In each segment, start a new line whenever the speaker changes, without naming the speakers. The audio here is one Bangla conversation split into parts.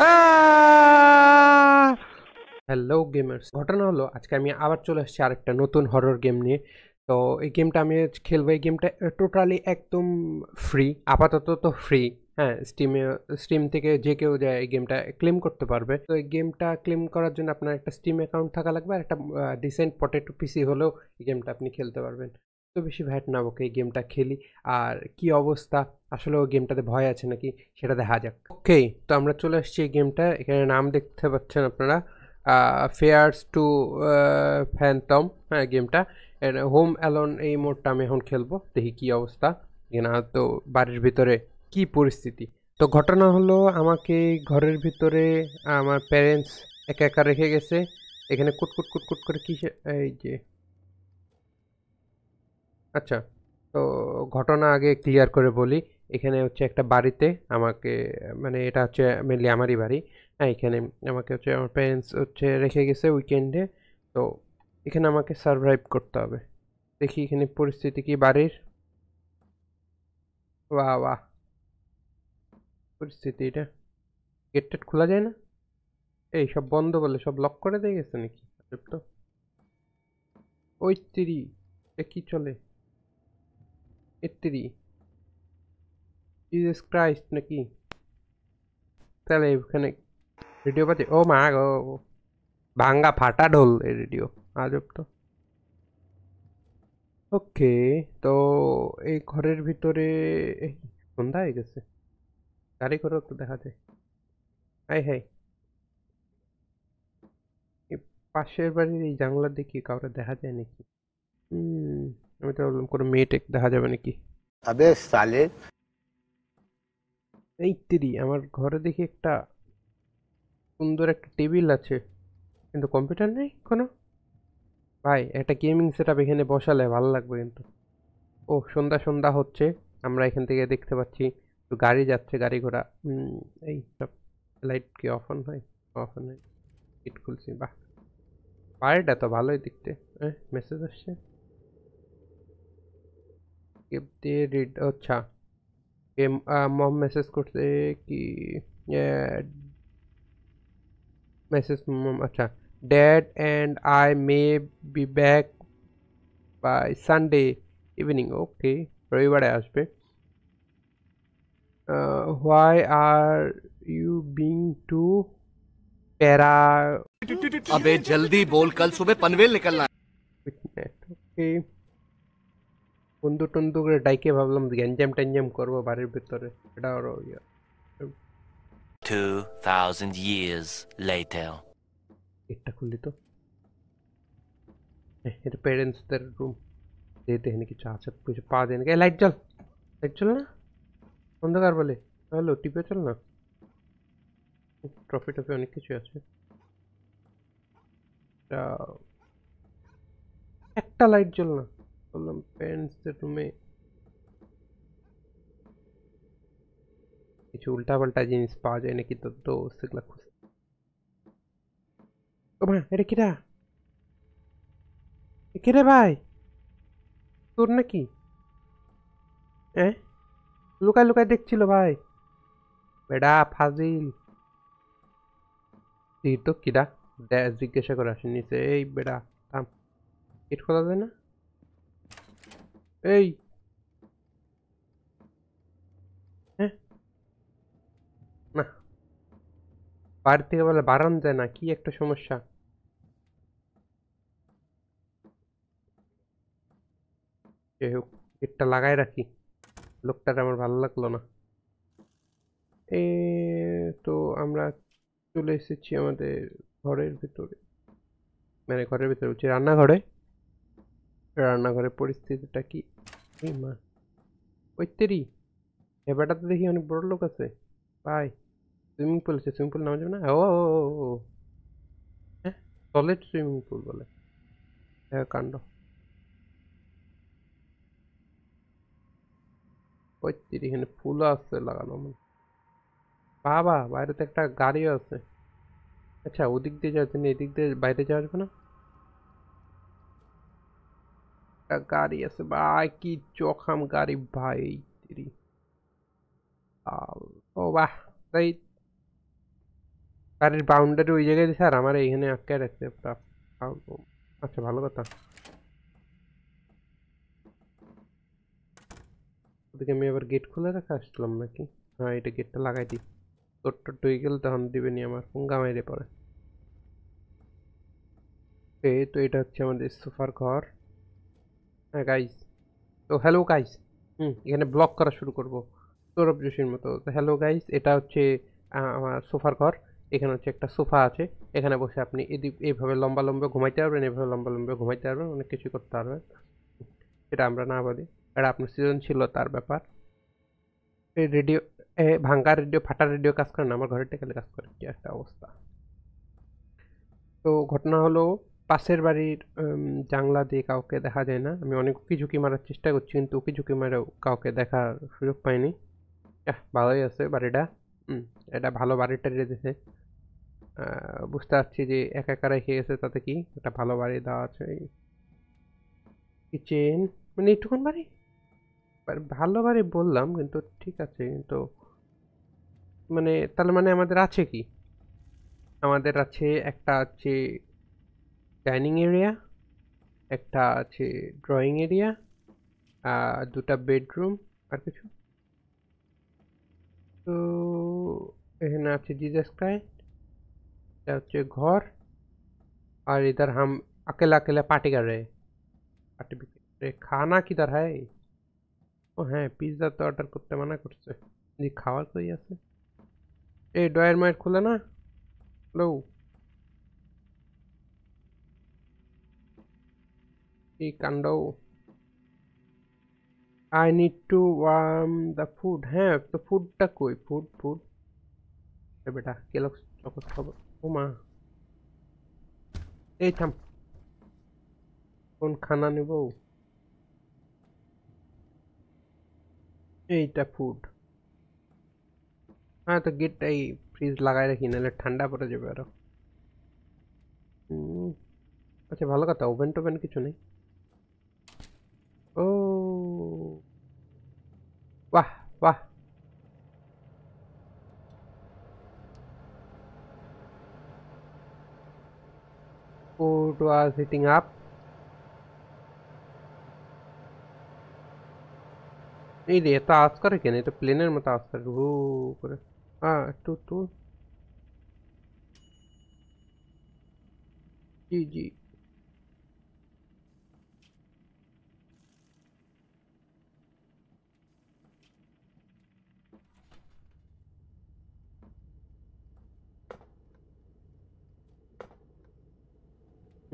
হ্যালো গেমার্স ঘটনা হলো আজকে আমি আবার চলে এসেছি আরেকটা নতুন হরর গেম নিয়ে তো এই গেমটা আমি খেলবো এই গেমটা টোটালি একদম ফ্রি আপাতত তো ফ্রি হ্যাঁ স্টিমে স্টিম থেকে যে কেউ যায় এই গেমটা ক্লেম করতে পারবে তো এই গেমটা ক্লেম করার জন্য আপনার একটা স্টিম অ্যাকাউন্ট থাকা লাগবে আর একটা ডিসেন্ট পটেটো পিসি হলেও এই গেমটা আপনি খেলতে পারবেন তো বেশি ভ্যাট নামক এই গেমটা খেলি আর কি অবস্থা আসলে ও গেমটাতে ভয় আছে নাকি সেটা দেখা যাক ওকে তো আমরা চলে আসছি এই গেমটা এখানে নাম দেখতে পাচ্ছেন আপনারা ফেয়ার্স টু ফ্যান্টম হ্যাঁ গেমটা হোম অ্যালন এই মোডটা আমি এখন খেলবো দেখি কি অবস্থা না তো বাড়ির ভিতরে কি পরিস্থিতি তো ঘটনা হলো আমাকে ঘরের ভিতরে আমার প্যারেন্টস একা একা রেখে গেছে এখানে কুটকুট কুটকুট করে কি এই যে আচ্ছা তো ঘটনা আগে ক্লিয়ার করে বলি এখানে হচ্ছে একটা বাড়িতে আমাকে মানে এটা হচ্ছে মেনলি আমারই বাড়ি হ্যাঁ এখানে আমাকে হচ্ছে আমার প্যারেন্টস হচ্ছে রেখে গেছে উইকেন্ডে তো এখানে আমাকে সারভাইভ করতে হবে দেখি এখানে পরিস্থিতি কি বাড়ির বাহ বাহ পরিস্থিতি এটা গেট টেট খোলা যায় না এই সব বন্ধ বলে সব লক করে দিয়ে গেছে নাকি তো ওই তিরি এ কি চলে এত্রি জিজাস ক্রাইস্ট নাকি তাহলে এখানে রেডিও পাচ্ছে ও মা গো ভাঙ্গা ফাটা ঢোল এই রেডিও আজব তো ওকে তো এই ঘরের ভিতরে সন্ধ্যা হয়ে গেছে গাড়ি ঘরেও তো দেখা যায় হাই হাই পাশের বাড়ির এই জানলা দেখি কাউরে দেখা যায় নাকি হুম আমি তো বললাম কোনো টেক দেখা যাবে নাকি আবে সালে এই তিরি আমার ঘরে দেখি একটা সুন্দর একটা টেবিল আছে কিন্তু কম্পিউটার নেই কোনো ভাই একটা গেমিং সেট এখানে বসালে ভালো লাগবে কিন্তু ও সন্ধ্যা সন্ধ্যা হচ্ছে আমরা এখান থেকে দেখতে পাচ্ছি গাড়ি যাচ্ছে গাড়ি ঘোড়া এই সব লাইট কি অফ অন হয় অফ অন হয় ইট খুলছি বাহ পাহাড়টা তো ভালোই দেখতে হ্যাঁ মেসেজ আসছে if they read अच्छा okay, uh, mom message could say कि yeah message mom अच्छा dad and I may be back by Sunday evening okay रविवार है आज पे uh, why are you being too पैरा अबे जल्दी बोल कल सुबह पनवेल निकलना है ओके okay. বন্ধ টুনটুকের ডাইকে ভাবলাম গেন জাম টেনজাম করব ঘরের ভিতরে এটা আর 2000 ইয়ারস লেটার এটা খুললি তো এই এর প্যারেন্টসদের রুম দিতে হেন কি চাছ কিছু পা দেন লাইট জল দেখছ না বন্ধু কার বলি আলো টিপে চল না ট্রফিটা পে উনি কিছু আছে একটা লাইট জল করলাম প্যান্টসের রুমে কিছু উল্টা পাল্টা জিনিস পাওয়া যায় নাকি তো তো সেগুলো খুঁজে ও মা এটা কিরা কিরে ভাই তোর নাকি হ্যাঁ লুকায় লুকায় দেখছিল ভাই বেডা ফাজিল তুই তো কিরা জিজ্ঞাসা করে আসেনি সেই বেডা থাম গেট খোলা যায় না এই হ্যাঁ? না বাড়ি থেকে বলে বারান যায় না কি একটা সমস্যা যাই হোক গেটটা লাগাই রাখি লোকটা আমার ভালো লাগলো না এ তো আমরা চলে এসেছি আমাদের ঘরের ভিতরে মানে ঘরের ভিতরে বলছি রান্নাঘরে রান্নাঘরের পরিস্থিতিটা কি এই মা ওইতেরি এ বেটা তো দেখি অনেক বড় লোক আছে পাই সুইমিং পুল আছে সুইমিং পুল নামা যাবে না ও হ্যাঁ সলিড সুইমিং পুল বলে হ্যাঁ কাণ্ড পঁয়ত্রিশ এখানে ফুল আছে লাগানো মানে বাবা বাইরে তো একটা গাড়িও আছে আচ্ছা ওদিক দিয়ে যাওয়ার জন্য এদিক দিয়ে বাইরে যাওয়া যাবে না একটা গাড়ি আছে ভাই কি চোখাম গাড়ি ভাই ও বাহ তাই গাড়ির বাউন্ডারি ওই জায়গায় আর আমার এইখানে আটকে রাখছে আচ্ছা ভালো কথা ওদিকে আমি এবার গেট খুলে রাখা আসলাম নাকি হ্যাঁ এটা গেটটা লাগাই দিই তোর টোর টুই গেলে তখন দিবে নি আমার মাইরে পরে এই তো এটা হচ্ছে আমাদের সোফার ঘর হ্যাঁ গাইজ তো হ্যালো গাইজ হুম এখানে ব্লক করা শুরু করব সৌরভ যোশীর মতো তো হ্যালো গাইজ এটা হচ্ছে আমার সোফার ঘর এখানে হচ্ছে একটা সোফা আছে এখানে বসে আপনি এদিক এইভাবে লম্বা লম্বা ঘুমাইতে পারবেন এইভাবে লম্বা লম্বা ঘুমাইতে পারবেন অনেক কিছু করতে পারবেন এটা আমরা না বলি এটা আপনার সৃজনশীল তার ব্যাপার এই রেডিও ভাঙ্গা রেডিও ফাটা রেডিও কাজ করে না আমার ঘরের টেকালে কাজ করে কি একটা অবস্থা তো ঘটনা হলো পাশের বাড়ির জানলা দিয়ে কাউকে দেখা যায় না আমি অনেক উঁকি ঝুঁকি মারার চেষ্টা করছি কিন্তু উঁকি ঝুঁকি মারে কাউকে দেখার সুযোগ পাইনি ভালোই আছে বাড়িটা এটা ভালো বাড়িটা রেখেছে বুঝতে পারছি যে একা একা রেখে গেছে তাতে কি একটা ভালো বাড়ি দেওয়া আছে কিচেন মানে একটুক্ষণ বাড়ি ভালো বাড়ি বললাম কিন্তু ঠিক আছে কিন্তু মানে তাহলে মানে আমাদের আছে কি আমাদের আছে একটা হচ্ছে ডাইনিং এরিয়া একটা আছে ড্রয়িং এরিয়া আর দুটা বেডরুম আর কিছু তো এখানে আছে জিজাস ক্রাইট এটা হচ্ছে ঘর আর এদার হাম আকেলা আকেলা पार्टी कर रहे पार्टी भी रहे खाना ও হ্যাঁ পিৎজা তো অর্ডার করতে মানা করছে খাওয়ার তো আছে এই ড্রয়ের মায়ের খুলে না hello see Kando. I need to warm the food. हाँ तो food टा कोई food food. अरे बेटा क्या लोग चौकस खाओ. ओमा. ए थम. कौन खाना निभाओ? এইটা ফুড হ্যাঁ তো গেটটা ফ্রিজ লাগাই রাখি নাহলে ঠান্ডা পড়ে যাবে আরো আচ্ছা ভালো কথা ওভেন টোভেন কিছু নেই वाह वाह कोर्ट वाज hitting अप नहीं रे आस कर क्या नहीं तो प्लेनर में तो आस कर वो पर हाँ टू टू जी जी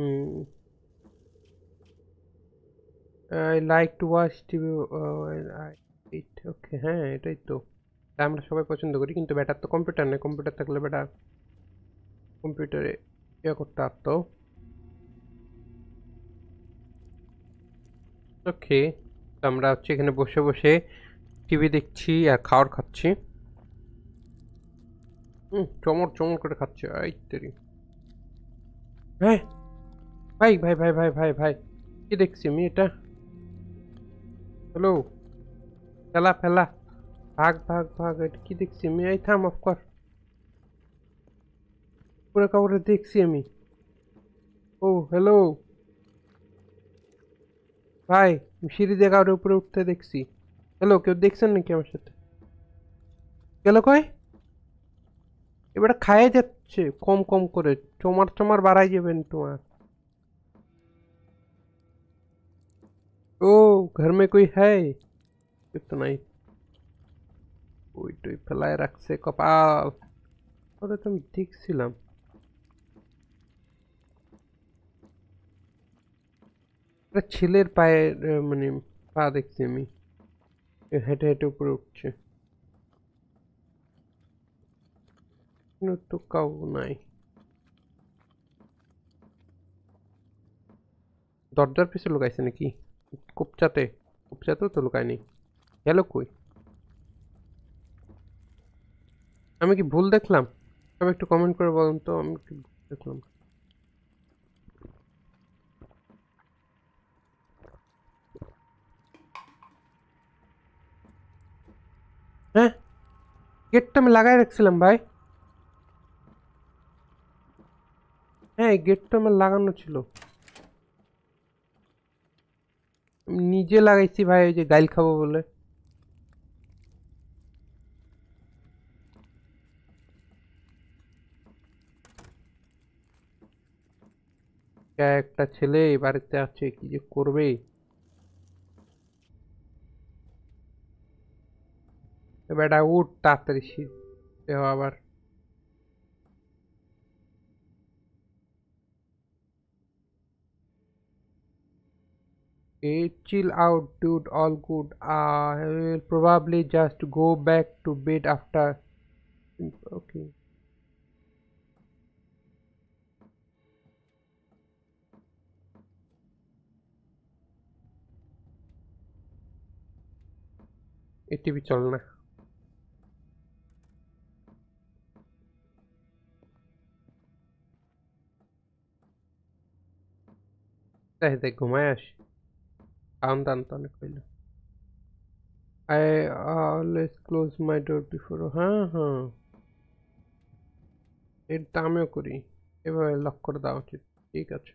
Mm. Like to to TV TV oh, and হ্যাঁ এটাই তো আমরা সবাই পছন্দ করি কিন্তু ব্যাটার তো কম্পিউটার নেই কম্পিউটার থাকলে ব্যাটার কম্পিউটারে ইয়ে করতে পারতো ওকে আমরা হচ্ছে এখানে বসে বসে টিভি দেখছি আর খাওয়ার খাচ্ছি হুম চমর চমর করে খাচ্ছে এই তেরি হ্যাঁ ভাই ভাই ভাই ভাই ভাই ভাই কি দেখছি আমি এটা হ্যালো ফেলা ফেলা ভাগ ভাগ ভাগ এটা কি দেখছি আমি এই থাম অফ কর পুরো কাপড়ে দেখছি আমি ও হ্যালো ভাই সিঁড়ি দিয়ে কাউরে উপরে উঠতে দেখছি হ্যালো কেউ দেখছেন নাকি আমার সাথে গেল কয় এবারে খায় যাচ্ছে কম কম করে চমার চমার বাড়াই যাবেন তোমার ओ घर में कोई है इतना ही ओई तो फैलाए रखे कपाल अरे तुम ठीक ছিলাম এর ছেলের পায়ের মানে পা দেখি আমি এ হেটে হেটে উপরে উঠছে নuttu kaun nai দড়দার পাশে লাগাইছ নাকি কুপচাতে કોપચાતો তো લોકાય নেই গেল কই আমি কি ভুল দেখলাম আমি একটু কমেন্ট করে বলুন তো আমি কি দেখলাম হ্যাঁ গেটটা আমি লাগাই রাখছিলাম ভাই হ্যাঁ এই গেটটা আমার লাগানো ছিল নিজে লাগাইছি ভাই ওই যে গাইল খাবো বলে একটা ছেলে বাড়িতে আছে কি যে করবে বেটা উঠ তাড়াতাড়ি সে আবার Hey, chill out, dude. All good. Uh, I will probably just go back to bed after. Okay. এটি চল না তাই ঘুমায় আমদানতানে কইল I always close my door before হ্যাঁ হ্যাঁ এর দামেও করি এভাবে লক করে দেওয়া উচিত ঠিক আছে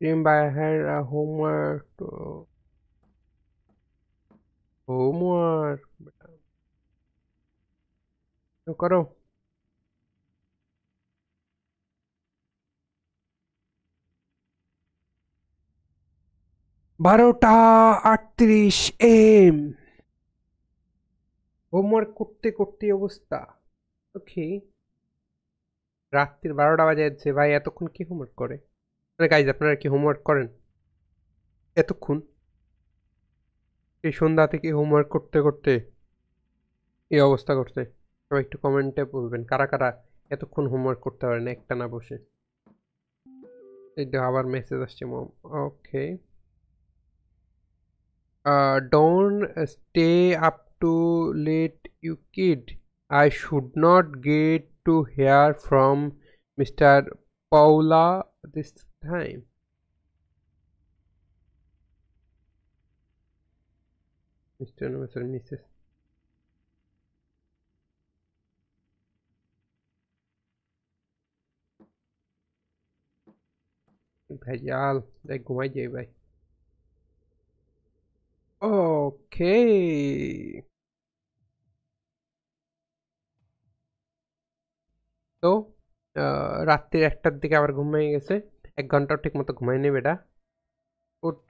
remember I had to homework to homework করো বারোটা আটত্রিশ এম হোমওয়ার্ক করতে করতে অবস্থা ওকে রাত্রির বারোটা বাজে যাচ্ছে ভাই এতক্ষণ কি হোমওয়ার্ক করে মানে গাইজ আপনারা কি হোমওয়ার্ক করেন এতক্ষণ এই সন্ধ্যা থেকে হোমওয়ার্ক করতে করতে এই অবস্থা করতে সবাই একটু কমেন্টে বলবেন কারা কারা এতক্ষণ হোমওয়ার্ক করতে পারেন একটা না বসে এই আবার মেসেজ আসছে মম ওকে uh, don't stay up too late you kid i should not get to hear from mr paula this time mr no sir mrs ভেজাল দেখ ঘুমাই যাই ভাই Okay. তো রাত্রির একটার দিকে আবার ঘুম ভেঙে গেছে এক ঘন্টা ঠিক মতো ঘুমাই নেবে এটা উঠ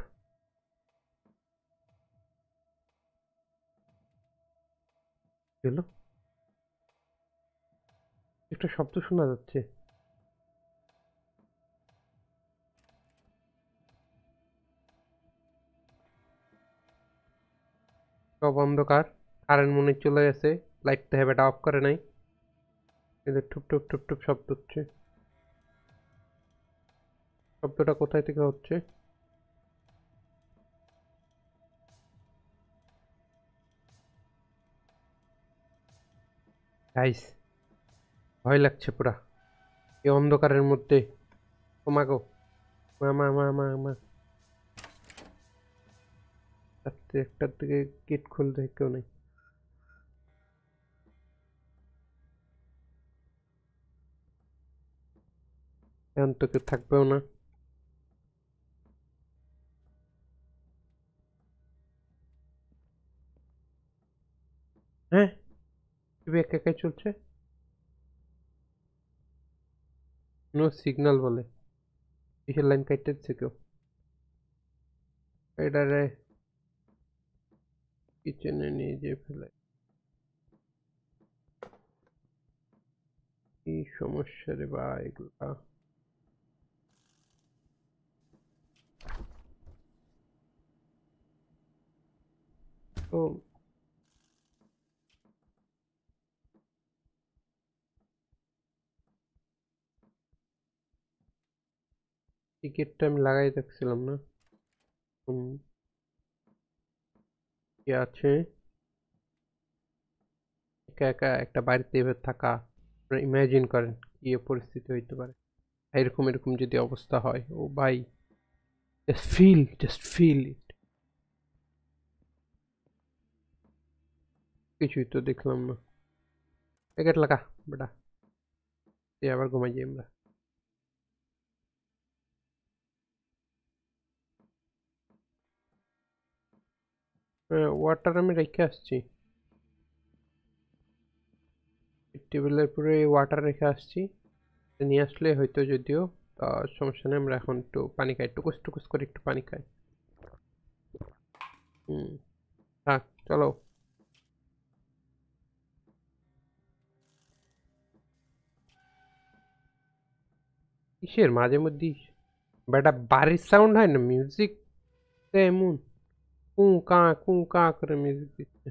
একটু শব্দ শোনা যাচ্ছে সব অন্ধকার কারেন্ট মনে চলে গেছে লাইট তো হ্যাবেটা অফ করে নাই এদের ঠুপ ঠুপ ঠুপ ঠুপ শব্দ হচ্ছে শব্দটা কোথায় থেকে হচ্ছে গাইস ভয় লাগছে পুরা এই অন্ধকারের মধ্যে তোমাকে মাগো মা মা মা মা মা রাত্রি একটার দিকে গেট খুলতে কেউ নেই এখন তো কেউ থাকবেও না হ্যাঁ টিভি একা একাই চলছে নো সিগন্যাল বলে কিসের লাইন কাটতেছে কেউ রে কিচেনে নিয়ে যেয়ে ফেলে কি সমস্যা রে বা এগুলা তো টিকিটটা আমি লাগাই রাখছিলাম না হুম কি আছে একা একা একটা বাড়িতে এভাবে থাকা ইমাজিন করেন কি পরিস্থিতি হইতে পারে এরকম এরকম যদি অবস্থা হয় ও ভাই just feel just feel it কিছুই তো দেখলাম না প্যাকেট লাগা বেটা আবার ঘুমাই যাই আমরা ওয়াটার আমি রেখে আসছি টেবিলের উপরে ওয়াটার রেখে আসছি নিয়ে আসলে হয়তো যদিও সমস্যা নেই আমরা এখন একটু পানি খাই টুকুস টুকুস করে একটু পানি খাই হুম চলো কিসের মাঝে মধ্যে বেটা বাড়ির সাউন্ড হয় না মিউজিক এমন Kunka, kunka kırmızı gitti.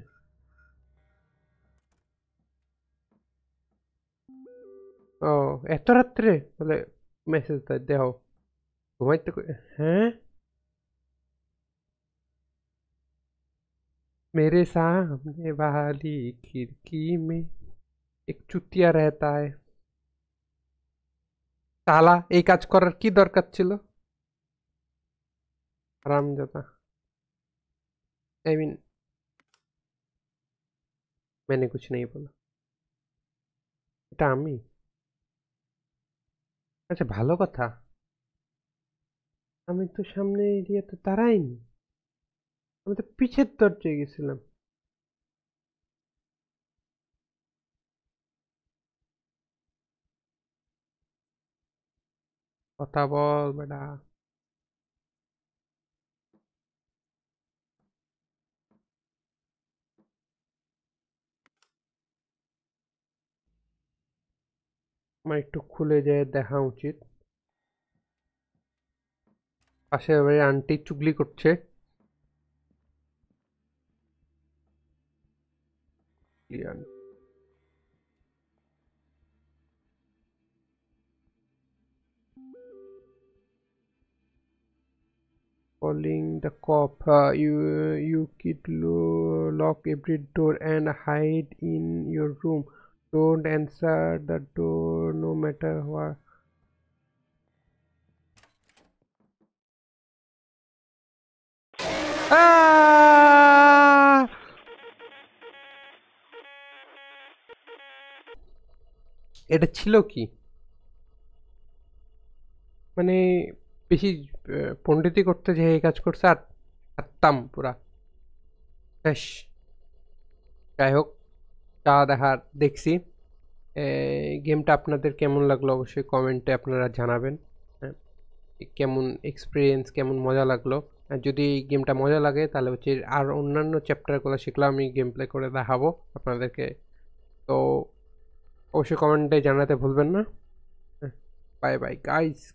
ও এত রাত্রে বলে মেসেজ দেয় দেহ ঘুমাইতে হ্যাঁ मेरे सामने वाली खिड़की में एक चुतिया रहता है साला এই কাজ করার কি দরকার ছিল রামজাদা आई मीन मैंने कुछ नहीं बोला আমি আচ্ছা ভালো কথা আমি তো সামনে এরিয়াতে দাঁড়াইনি আমি তো পিছের দরজায় গেছিলাম কথা বল বেটা আমার একটু খুলে যায় দেখা উচিত পাশের এবারে আন্টি চুগলি করছে calling the cop uh, you you kid lock every door and hide in your room don't answer the door no matter what ah! এটা ছিল কি মানে বেশি পণ্ডিতি করতে যে এই কাজ করছে আর পারতাম পুরা শেষ যাই হোক তা দেখার দেখছি গেমটা আপনাদের কেমন লাগলো অবশ্যই কমেন্টে আপনারা জানাবেন কেমন এক্সপিরিয়েন্স কেমন মজা লাগলো যদি গেমটা মজা লাগে তাহলে হচ্ছে আর অন্যান্য চ্যাপ্টারগুলো শিখলে আমি গেম প্লে করে দেখাবো আপনাদেরকে তো অবশ্যই কমেন্টে জানাতে ভুলবেন না বাই বাই গাইজ